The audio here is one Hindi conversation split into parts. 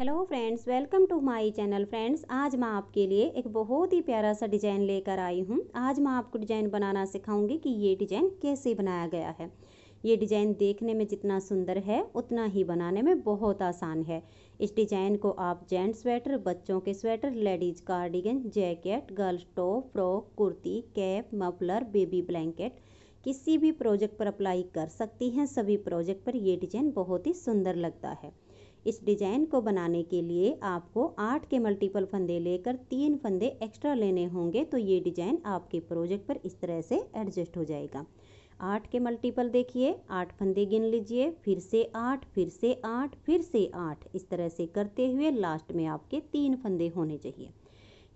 hello friends welcome to my channel friends आज मैं आपके लिए एक बहुत ही प्यारा सा डिज़ाइन लेकर आई हूँ आज मैं आपको डिज़ाइन बनाना सिखाऊंगी कि ये डिज़ाइन कैसे बनाया गया है ये डिज़ाइन देखने में जितना सुंदर है उतना ही बनाने में बहुत आसान है इस डिज़ाइन को आप जेंट्स स्वेटर बच्चों के sweater ladies cardigan jacket girls top frock kurti cap muffler baby blanket किसी भी प्रोजेक्ट पर अप्लाई कर सकती हैं सभी प्रोजेक्ट पर यह डिज़ाइन बहुत ही सुंदर लगता है इस डिजाइन को बनाने के लिए आपको आठ के मल्टीपल फंदे लेकर तीन फंदे एक्स्ट्रा लेने होंगे तो ये डिजाइन आपके प्रोजेक्ट पर इस तरह से एडजस्ट हो जाएगा आठ के मल्टीपल देखिए आठ फंदे गिन लीजिए फिर से आठ फिर से आठ फिर से आठ इस तरह से करते हुए लास्ट में आपके तीन फंदे होने चाहिए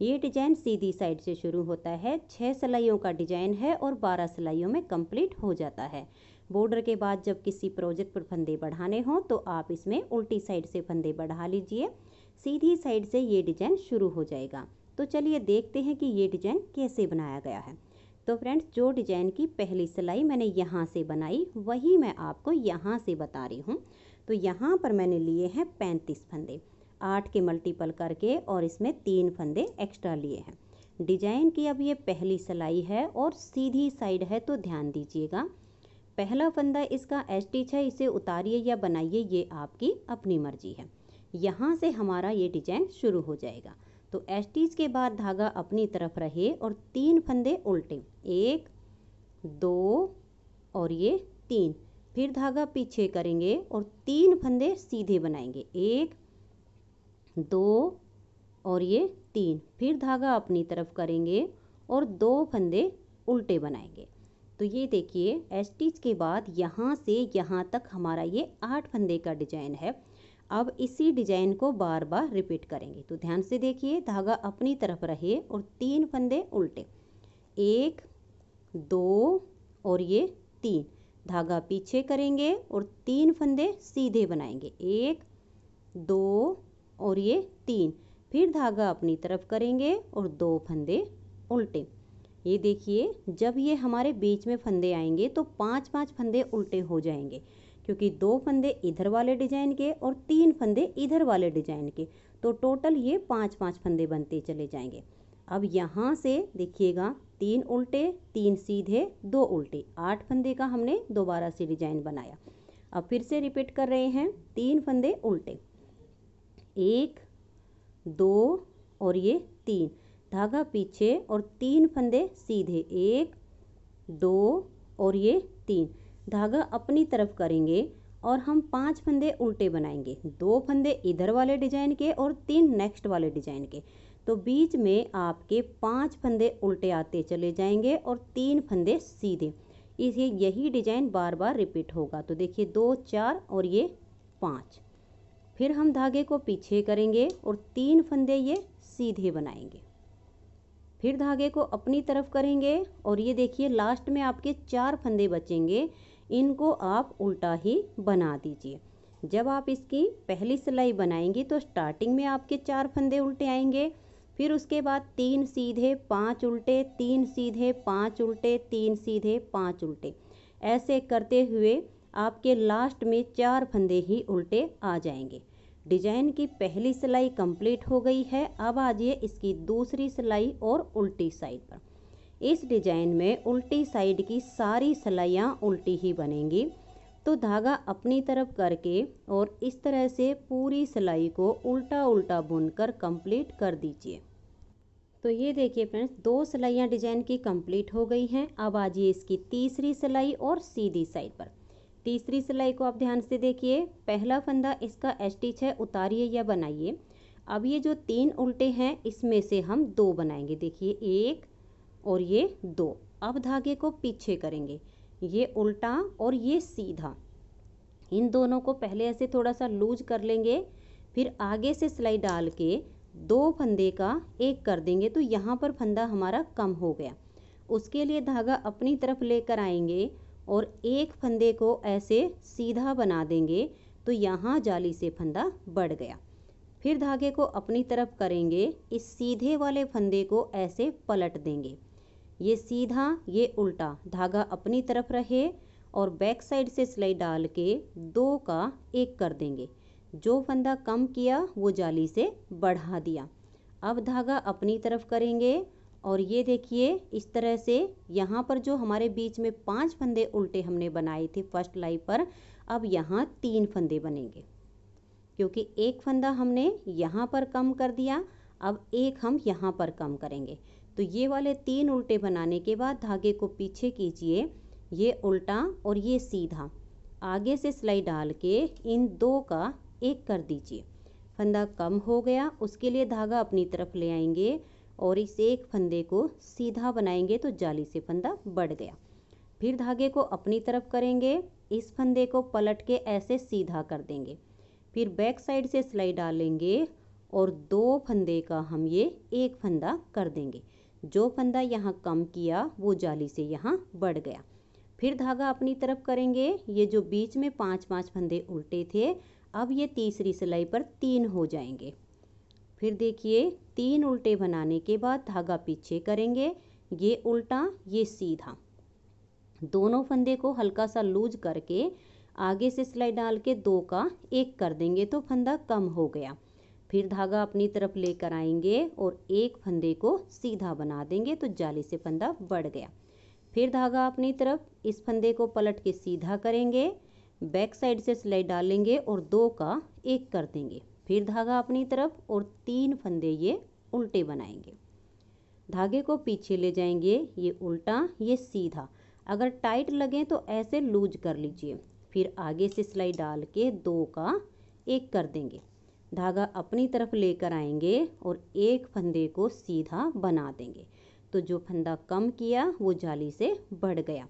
ये डिजाइन सीधी साइड से शुरू होता है छः सिलाइयों का डिजाइन है और बारह सिलाइयों में कंप्लीट हो जाता है बॉर्डर के बाद जब किसी प्रोजेक्ट पर फंदे बढ़ाने हों तो आप इसमें उल्टी साइड से फंदे बढ़ा लीजिए सीधी साइड से ये डिजाइन शुरू हो जाएगा तो चलिए देखते हैं कि ये डिजाइन कैसे बनाया गया है तो फ्रेंड्स जो डिजाइन की पहली सिलाई मैंने यहाँ से बनाई वही मैं आपको यहाँ से बता रही हूँ तो यहाँ पर मैंने लिए हैं पैंतीस फंदे आठ के मल्टीपल करके और इसमें तीन फंदे एक्स्ट्रा लिए हैं डिजाइन की अब ये पहली सिलाई है और सीधी साइड है तो ध्यान दीजिएगा पहला फंदा इसका एस है इसे उतारिए या बनाइए ये आपकी अपनी मर्जी है यहाँ से हमारा ये डिजाइन शुरू हो जाएगा तो एस के बाद धागा अपनी तरफ रहे और तीन फंदे उल्टे एक दो और ये तीन फिर धागा पीछे करेंगे और तीन फंदे सीधे बनाएंगे एक दो और ये तीन फिर धागा अपनी तरफ करेंगे और दो फंदे उल्टे बनाएंगे तो ये देखिए एस स्टिच के बाद यहाँ से यहाँ तक हमारा ये आठ फंदे का डिजाइन है अब इसी डिजाइन को बार बार रिपीट करेंगे तो ध्यान से देखिए धागा अपनी तरफ रहे और तीन फंदे उल्टे एक दो और ये तीन धागा पीछे करेंगे और तीन फंदे सीधे बनाएंगे एक दो और ये तीन फिर धागा अपनी तरफ करेंगे और दो फंदे उल्टे ये देखिए जब ये हमारे बीच में फंदे आएंगे तो पांच पांच फंदे उल्टे हो जाएंगे क्योंकि दो फंदे इधर वाले डिजाइन के और तीन फंदे इधर वाले डिजाइन के तो टोटल ये पांच पांच फंदे बनते चले जाएंगे अब यहाँ से देखिएगा तीन उल्टे तीन सीधे दो उल्टे आठ फंदे का हमने दोबारा से डिजाइन बनाया अब फिर से रिपीट कर रहे हैं तीन फंदे उल्टे एक दो और ये तीन धागा पीछे और तीन फंदे सीधे एक दो और ये तीन धागा अपनी तरफ करेंगे और हम पांच फंदे उल्टे बनाएंगे दो फंदे इधर वाले डिजाइन के और तीन नेक्स्ट वाले डिजाइन के तो बीच में आपके पांच फंदे उल्टे आते चले जाएंगे और तीन फंदे सीधे इसलिए यही डिजाइन बार बार रिपीट होगा तो देखिए दो चार और ये पाँच फिर हम धागे को पीछे करेंगे और तीन फंदे ये सीधे बनाएंगे फिर धागे को अपनी तरफ करेंगे और ये देखिए लास्ट में आपके चार फंदे बचेंगे इनको आप उल्टा ही बना दीजिए जब आप इसकी पहली सिलाई बनाएंगी तो स्टार्टिंग में आपके चार फंदे उल्टे आएंगे फिर उसके बाद तीन सीधे पाँच उल्टे तीन सीधे पाँच उल्टे तीन सीधे पाँच उल्टे ऐसे करते हुए आपके लास्ट में चार फंदे ही उल्टे आ जाएंगे डिजाइन की पहली सिलाई कंप्लीट हो गई है अब आ जाइए इसकी दूसरी सिलाई और उल्टी साइड पर इस डिजाइन में उल्टी साइड की सारी सिलाइयाँ उल्टी ही बनेंगी तो धागा अपनी तरफ करके और इस तरह से पूरी सिलाई को उल्टा उल्टा बुनकर कंप्लीट कर दीजिए तो ये देखिए फ्रेंड्स दो सिलाइयाँ डिजाइन की कंप्लीट हो गई हैं अब आ जाइए इसकी तीसरी सिलाई और सीधी साइड पर तीसरी सिलाई को आप ध्यान से देखिए पहला फंदा इसका एस्टिच है उतारिए या बनाइए अब ये जो तीन उल्टे हैं इसमें से हम दो बनाएंगे देखिए एक और ये दो अब धागे को पीछे करेंगे ये उल्टा और ये सीधा इन दोनों को पहले ऐसे थोड़ा सा लूज कर लेंगे फिर आगे से सिलाई डाल के दो फंदे का एक कर देंगे तो यहाँ पर फंदा हमारा कम हो गया उसके लिए धागा अपनी तरफ लेकर आएंगे और एक फंदे को ऐसे सीधा बना देंगे तो यहाँ जाली से फंदा बढ़ गया फिर धागे को अपनी तरफ करेंगे इस सीधे वाले फंदे को ऐसे पलट देंगे ये सीधा ये उल्टा धागा अपनी तरफ रहे और बैक साइड से सिलाई डाल के दो का एक कर देंगे जो फंदा कम किया वो जाली से बढ़ा दिया अब धागा अपनी तरफ करेंगे और ये देखिए इस तरह से यहाँ पर जो हमारे बीच में पांच फंदे उल्टे हमने बनाए थे फर्स्ट लाइन पर अब यहाँ तीन फंदे बनेंगे क्योंकि एक फंदा हमने यहाँ पर कम कर दिया अब एक हम यहाँ पर कम करेंगे तो ये वाले तीन उल्टे बनाने के बाद धागे को पीछे कीजिए ये उल्टा और ये सीधा आगे से सिलाई डाल के इन दो का एक कर दीजिए फंदा कम हो गया उसके लिए धागा अपनी तरफ ले आएंगे और इस एक फंदे को सीधा बनाएंगे तो जाली से फंदा बढ़ गया फिर धागे को अपनी तरफ करेंगे इस फंदे को पलट के ऐसे सीधा कर देंगे फिर बैक साइड से सिलाई डालेंगे और दो फंदे का हम ये एक फंदा कर देंगे जो फंदा यहाँ कम किया वो जाली से यहाँ बढ़ गया फिर धागा अपनी तरफ करेंगे ये जो बीच में पांच पांच फंदे उल्टे थे अब ये तीसरी सिलाई पर तीन हो जाएंगे फिर देखिए तीन उल्टे बनाने के बाद धागा पीछे करेंगे ये उल्टा ये सीधा दोनों फंदे को हल्का सा लूज करके आगे से सिलाई डाल के दो का एक कर देंगे तो फंदा कम हो गया फिर धागा अपनी तरफ लेकर आएंगे और एक फंदे को सीधा बना देंगे तो जाली से फंदा बढ़ गया फिर धागा अपनी तरफ इस फंदे को पलट के सीधा करेंगे बैक साइड से सिलाई डालेंगे और दो का एक कर देंगे फिर धागा अपनी तरफ और तीन फंदे ये उल्टे बनाएंगे धागे को पीछे ले जाएंगे ये उल्टा ये सीधा अगर टाइट लगे तो ऐसे लूज कर लीजिए फिर आगे से सिलाई डाल के दो का एक कर देंगे धागा अपनी तरफ लेकर आएंगे और एक फंदे को सीधा बना देंगे तो जो फंदा कम किया वो जाली से बढ़ गया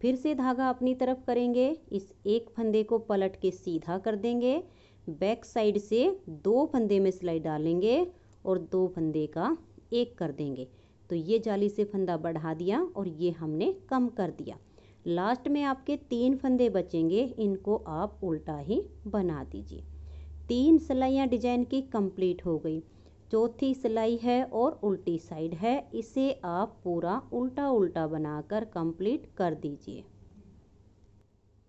फिर से धागा अपनी तरफ करेंगे इस एक फंदे को पलट के सीधा कर देंगे बैक साइड से दो फंदे में सिलाई डालेंगे और दो फंदे का एक कर देंगे तो ये जाली से फंदा बढ़ा दिया और ये हमने कम कर दिया लास्ट में आपके तीन फंदे बचेंगे इनको आप उल्टा ही बना दीजिए तीन सिलाइयाँ डिजाइन की कंप्लीट हो गई चौथी सिलाई है और उल्टी साइड है इसे आप पूरा उल्टा उल्टा बनाकर कंप्लीट कर दीजिए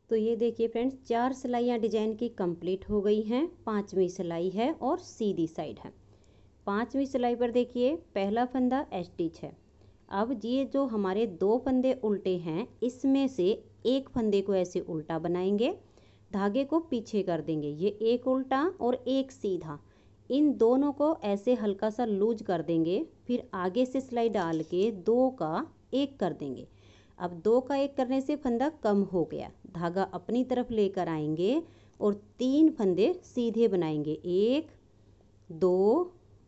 तो ये देखिए फ्रेंड्स चार सिलाइयाँ डिजाइन की कंप्लीट हो गई हैं पांचवी सिलाई है और सीधी साइड है पांचवी सिलाई पर देखिए पहला फंदा एस्टिच है अब ये जो हमारे दो फंदे उल्टे हैं इसमें से एक फंदे को ऐसे उल्टा बनाएंगे धागे को पीछे कर देंगे ये एक उल्टा और एक सीधा इन दोनों को ऐसे हल्का सा लूज कर देंगे फिर आगे से सिलाई डाल के दो का एक कर देंगे अब दो का एक करने से फंदा कम हो गया धागा अपनी तरफ लेकर आएंगे और तीन फंदे सीधे बनाएंगे एक दो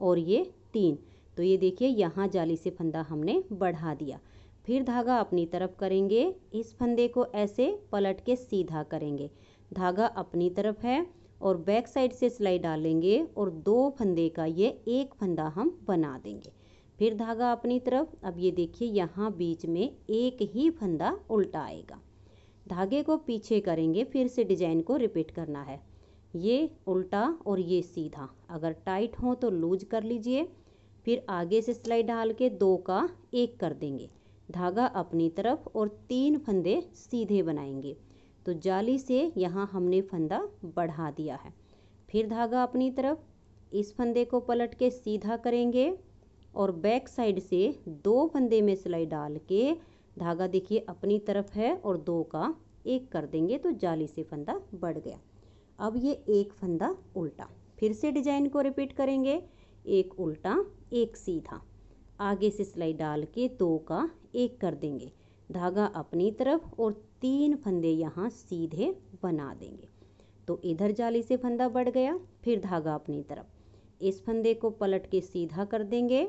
और ये तीन तो ये देखिए यहाँ जाली से फंदा हमने बढ़ा दिया फिर धागा अपनी तरफ करेंगे इस फंदे को ऐसे पलट के सीधा करेंगे धागा अपनी तरफ है और बैक साइड से सिलाई डालेंगे और दो फंदे का ये एक फंदा हम बना देंगे फिर धागा अपनी तरफ अब ये देखिए यहाँ बीच में एक ही फंदा उल्टा आएगा धागे को पीछे करेंगे फिर से डिजाइन को रिपीट करना है ये उल्टा और ये सीधा अगर टाइट हो तो लूज कर लीजिए फिर आगे से सिलाई डाल के दो का एक कर देंगे धागा अपनी तरफ और तीन फंदे सीधे बनाएंगे तो जाली से यहाँ हमने फंदा बढ़ा दिया है फिर धागा अपनी तरफ इस फंदे को पलट के सीधा करेंगे और बैक साइड से दो फंदे में सिलाई डाल के धागा देखिए अपनी तरफ है और दो का एक कर देंगे तो जाली से फंदा बढ़ गया अब ये एक फंदा उल्टा फिर से डिजाइन को रिपीट करेंगे एक उल्टा एक सीधा आगे से सिलाई डाल के दो का एक कर देंगे धागा अपनी तरफ और तीन फंदे यहाँ सीधे बना देंगे तो इधर जाली से फंदा बढ़ गया फिर धागा अपनी तरफ इस फंदे को पलट के सीधा कर देंगे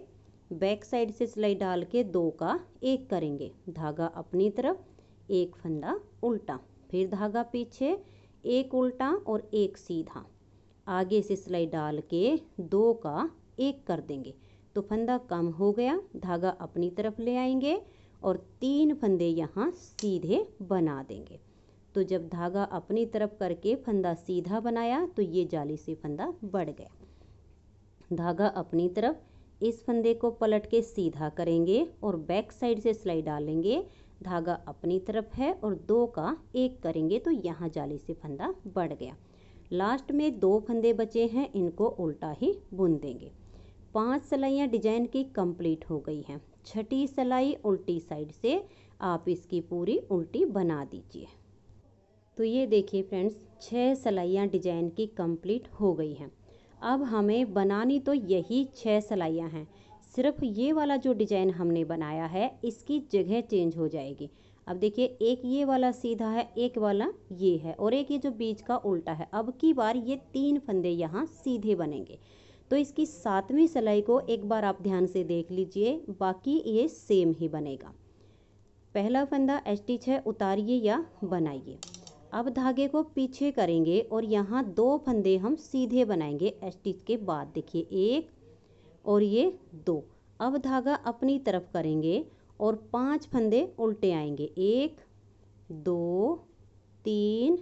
बैक साइड से सिलाई डाल के दो का एक करेंगे धागा अपनी तरफ एक फंदा उल्टा फिर धागा पीछे एक उल्टा और एक सीधा आगे से सिलाई डाल के दो का एक कर देंगे तो फंदा कम हो गया धागा अपनी तरफ ले आएंगे और तीन फंदे यहाँ सीधे बना देंगे तो जब धागा अपनी तरफ करके फंदा सीधा बनाया तो ये जाली से फंदा बढ़ गया धागा अपनी तरफ इस फंदे को पलट के सीधा करेंगे और बैक साइड से सिलाई डालेंगे धागा अपनी तरफ है और दो का एक करेंगे तो यहाँ जाली से फंदा बढ़ गया लास्ट में दो फंदे बचे हैं इनको उल्टा ही बुन देंगे पांच सलाइयाँ डिजाइन की कंप्लीट हो गई हैं छठी सलाई उल्टी साइड से आप इसकी पूरी उल्टी बना दीजिए तो ये देखिए फ्रेंड्स छः सलाइयाँ डिजाइन की कंप्लीट हो गई हैं अब हमें बनानी तो यही छः सलाइयाँ हैं सिर्फ ये वाला जो डिजाइन हमने बनाया है इसकी जगह चेंज हो जाएगी अब देखिए एक ये वाला सीधा है एक वाला ये है और एक ये जो बीच का उल्टा है अब की बार ये तीन फंदे यहाँ सीधे बनेंगे तो इसकी सातवीं सिलाई को एक बार आप ध्यान से देख लीजिए बाकी ये सेम ही बनेगा पहला फंदा स्टिच है उतारिए या बनाइए अब धागे को पीछे करेंगे और यहाँ दो फंदे हम सीधे बनाएंगे एस्टिच के बाद देखिए एक और ये दो अब धागा अपनी तरफ करेंगे और पांच फंदे उल्टे आएंगे एक दो तीन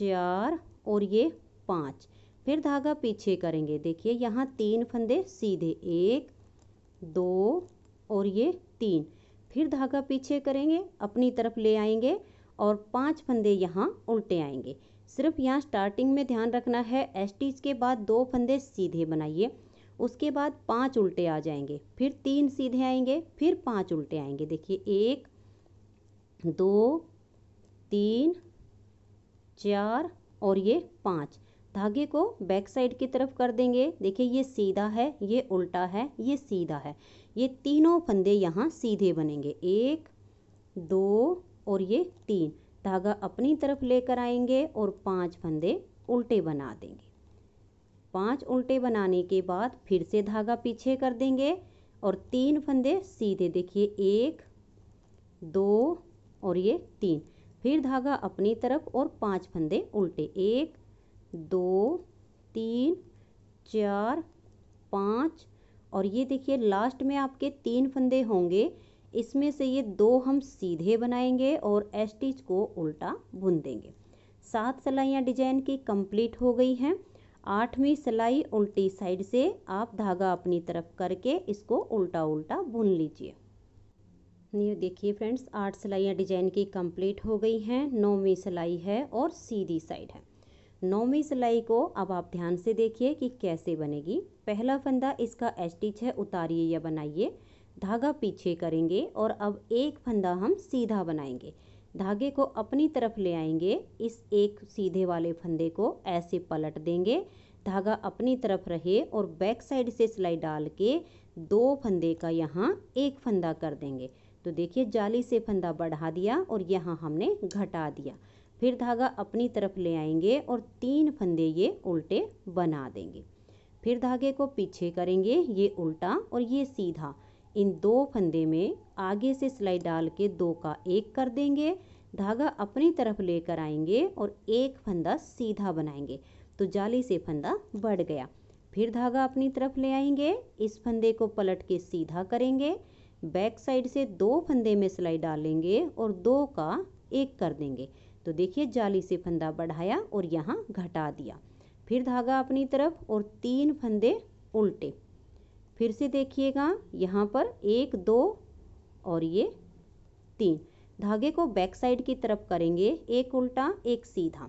चार और ये पाँच फिर धागा पीछे करेंगे देखिए यहाँ तीन फंदे सीधे एक दो और ये तीन फिर धागा पीछे करेंगे अपनी तरफ ले आएंगे और पांच फंदे यहाँ उल्टे आएंगे सिर्फ यहाँ स्टार्टिंग में ध्यान रखना है एस्टीज के बाद दो फंदे सीधे बनाइए उसके बाद पाँच उल्टे आ जाएंगे फिर तीन सीधे आएंगे फिर पाँच उल्टे आएंगे देखिए एक दो तीन चार और ये पाँच धागे को बैक साइड की तरफ कर देंगे देखिए ये सीधा है ये उल्टा है ये सीधा है ये तीनों फंदे यहाँ सीधे बनेंगे एक दो और ये तीन धागा अपनी तरफ लेकर आएंगे और पांच फंदे उल्टे बना देंगे पांच उल्टे बनाने के बाद फिर से धागा पीछे कर देंगे और तीन फंदे सीधे देखिए एक दो और ये तीन फिर धागा अपनी तरफ और पांच फंदे उल्टे एक दो तीन चार पाँच और ये देखिए लास्ट में आपके तीन फंदे होंगे इसमें से ये दो हम सीधे बनाएंगे और एस्टिच को उल्टा बुन देंगे सात सलाइयाँ डिजाइन की कंप्लीट हो गई हैं आठवीं सिलाई उल्टी साइड से आप धागा अपनी तरफ करके इसको उल्टा उल्टा बुन लीजिए ये देखिए फ्रेंड्स आठ सिलाइयाँ डिजाइन की कंप्लीट हो गई हैं नौवीं सिलाई है और सीधी साइड है नौवीं सिलाई को अब आप ध्यान से देखिए कि कैसे बनेगी पहला फंदा इसका एस्टिच है उतारिए या बनाइए धागा पीछे करेंगे और अब एक फंदा हम सीधा बनाएंगे धागे को अपनी तरफ ले आएंगे इस एक सीधे वाले फंदे को ऐसे पलट देंगे धागा अपनी तरफ रहे और बैक साइड से सिलाई डाल के दो फंदे का यहाँ एक फंदा कर देंगे तो देखिए जाली से फंदा बढ़ा दिया और यहाँ हमने घटा दिया फिर धागा अपनी तरफ ले आएंगे और तीन फंदे ये उल्टे बना देंगे फिर धागे को पीछे करेंगे ये उल्टा और ये सीधा इन दो फंदे में आगे से सिलाई डाल के दो का एक कर देंगे धागा अपनी तरफ लेकर आएंगे और एक फंदा सीधा बनाएंगे तो जाली से फंदा बढ़ गया फिर धागा अपनी तरफ ले आएंगे इस फंदे को पलट के सीधा करेंगे बैक साइड से दो फंदे में सिलाई डालेंगे और दो का एक कर देंगे तो देखिए जाली से फंदा बढ़ाया और यहाँ घटा दिया फिर धागा अपनी तरफ और तीन फंदे उल्टे फिर से देखिएगा यहाँ पर एक दो और ये तीन धागे को बैक साइड की तरफ करेंगे एक उल्टा एक सीधा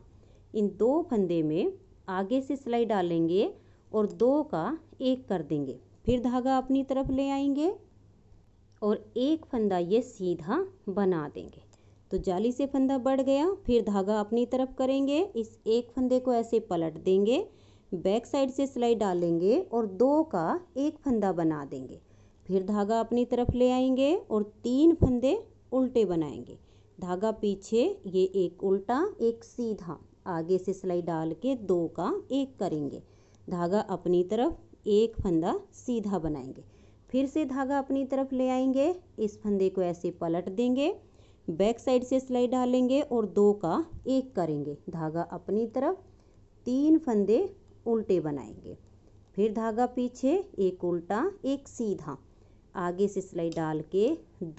इन दो फंदे में आगे से सिलाई डालेंगे और दो का एक कर देंगे फिर धागा अपनी तरफ ले आएंगे और एक फंदा ये सीधा बना देंगे तो जाली से फंदा बढ़ गया फिर धागा अपनी तरफ करेंगे इस एक फंदे को ऐसे पलट देंगे बैक साइड से सिलाई डालेंगे और दो का एक फंदा बना देंगे फिर धागा अपनी तरफ ले आएंगे और तीन फंदे उल्टे बनाएंगे धागा पीछे ये एक उल्टा एक सीधा आगे से सिलाई डाल के दो का एक करेंगे धागा अपनी तरफ एक फंदा सीधा बनाएंगे फिर से धागा अपनी तरफ ले आएंगे इस फंदे को ऐसे पलट देंगे बैक साइड से सिलाई डालेंगे और दो का एक करेंगे धागा अपनी तरफ तीन फंदे उल्टे बनाएंगे फिर धागा पीछे एक उल्टा एक सीधा आगे से सिलाई डाल के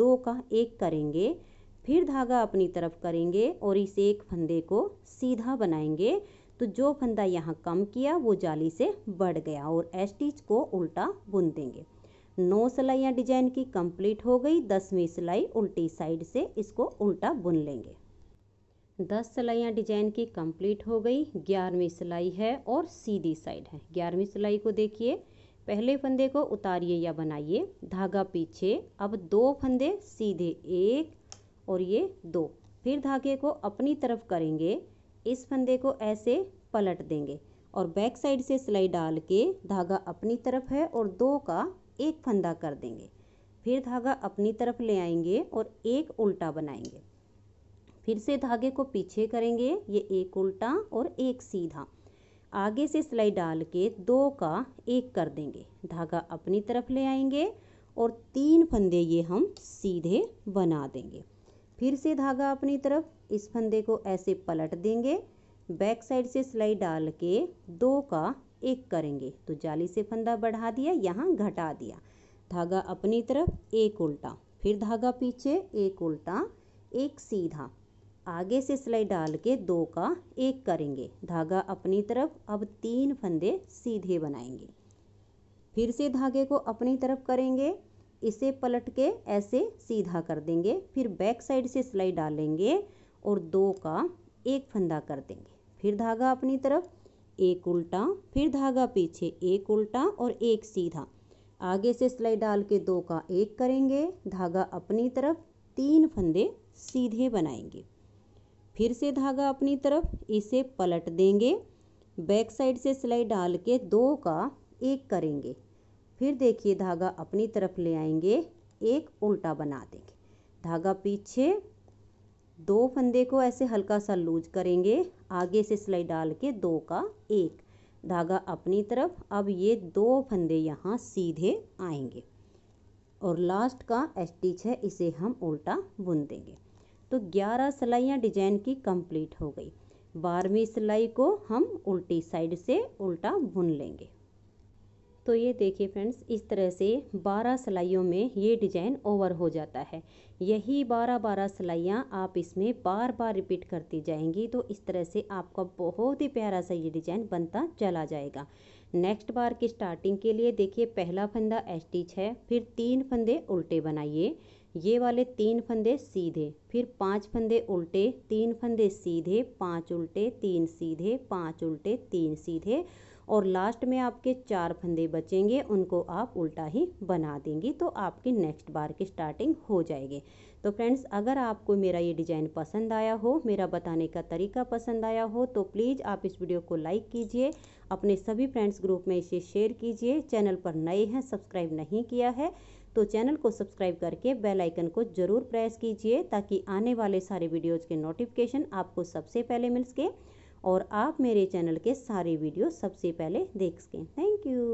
दो का एक करेंगे फिर धागा अपनी तरफ करेंगे और इस एक फंदे को सीधा बनाएंगे तो जो फंदा यहाँ कम किया वो जाली से बढ़ गया और एस्टिच को उल्टा बुन देंगे नौ सिलाइयाँ डिजाइन की कंप्लीट हो गई दसवीं सिलाई उल्टी साइड से इसको उल्टा बुन लेंगे दस सिलाइयाँ डिजाइन की कंप्लीट हो गई ग्यारहवीं सिलाई है और सीधी साइड है ग्यारहवीं सिलाई को देखिए पहले फंदे को उतारिए या बनाइए धागा पीछे अब दो फंदे सीधे एक और ये दो फिर धागे को अपनी तरफ करेंगे इस फंदे को ऐसे पलट देंगे और बैक साइड से सिलाई डाल के धागा अपनी तरफ है और दो का एक फंदा कर देंगे फिर धागा अपनी तरफ ले आएंगे और एक उल्टा बनाएंगे फिर से धागे को पीछे करेंगे ये एक उल्टा और एक सीधा आगे से सिलाई डाल के दो का एक कर देंगे धागा अपनी तरफ ले आएंगे और तीन फंदे ये हम सीधे बना देंगे फिर से धागा अपनी तरफ इस फंदे को ऐसे पलट देंगे बैक साइड से सिलाई डाल के दो का एक करेंगे तो जाली से फंदा बढ़ा दिया यहाँ घटा दिया धागा अपनी तरफ एक उल्टा फिर धागा पीछे एक उल्टा एक सीधा आगे से सिलाई डाल के दो का एक करेंगे धागा अपनी तरफ अब तीन फंदे सीधे बनाएंगे फिर से धागे को अपनी तरफ करेंगे इसे पलट के ऐसे सीधा कर देंगे फिर बैक साइड से सिलाई डालेंगे और दो का एक फंदा कर देंगे फिर धागा अपनी तरफ एक उल्टा फिर धागा पीछे एक उल्टा और एक सीधा आगे से सिलाई डाल के दो का एक करेंगे धागा अपनी तरफ तीन फंदे सीधे बनाएंगे फिर से धागा अपनी तरफ इसे पलट देंगे बैक साइड से सिलाई डाल के दो का एक करेंगे फिर देखिए धागा अपनी तरफ ले आएंगे एक उल्टा बना देंगे धागा पीछे दो फंदे को ऐसे हल्का सा लूज करेंगे आगे से सिलाई डाल के दो का एक धागा अपनी तरफ अब ये दो फंदे यहाँ सीधे आएंगे और लास्ट का स्टिच है इसे हम उल्टा बुन देंगे तो 11 सिलाइयाँ डिजाइन की कंप्लीट हो गई बारहवीं सिलाई को हम उल्टी साइड से उल्टा बुन लेंगे तो ये देखिए फ्रेंड्स इस तरह से 12 सिलाइयों में ये डिजाइन ओवर हो जाता है यही 12 12 सिलाइयाँ आप इसमें बार बार रिपीट करती जाएंगी तो इस तरह से आपका बहुत ही प्यारा सा ये डिजाइन बनता चला जाएगा नेक्स्ट बार की स्टार्टिंग के लिए देखिए पहला फंदा एस्टिच है फिर तीन फंदे उल्टे बनाइए ये वाले तीन फंदे सीधे फिर पांच फंदे उल्टे तीन फंदे सीधे पांच उल्टे तीन सीधे पांच उल्टे तीन सीधे और लास्ट में आपके चार फंदे बचेंगे उनको आप उल्टा ही बना देंगी तो आपकी नेक्स्ट बार की स्टार्टिंग हो जाएगी तो फ्रेंड्स अगर आपको मेरा ये डिज़ाइन पसंद आया हो मेरा बताने का तरीका पसंद आया हो तो प्लीज़ आप इस वीडियो को लाइक कीजिए अपने सभी फ्रेंड्स ग्रुप में इसे शेयर कीजिए चैनल पर नए हैं सब्सक्राइब नहीं किया है तो चैनल को सब्सक्राइब करके बेल आइकन को ज़रूर प्रेस कीजिए ताकि आने वाले सारे वीडियोस के नोटिफिकेशन आपको सबसे पहले मिल सके और आप मेरे चैनल के सारे वीडियो सबसे पहले देख सकें थैंक यू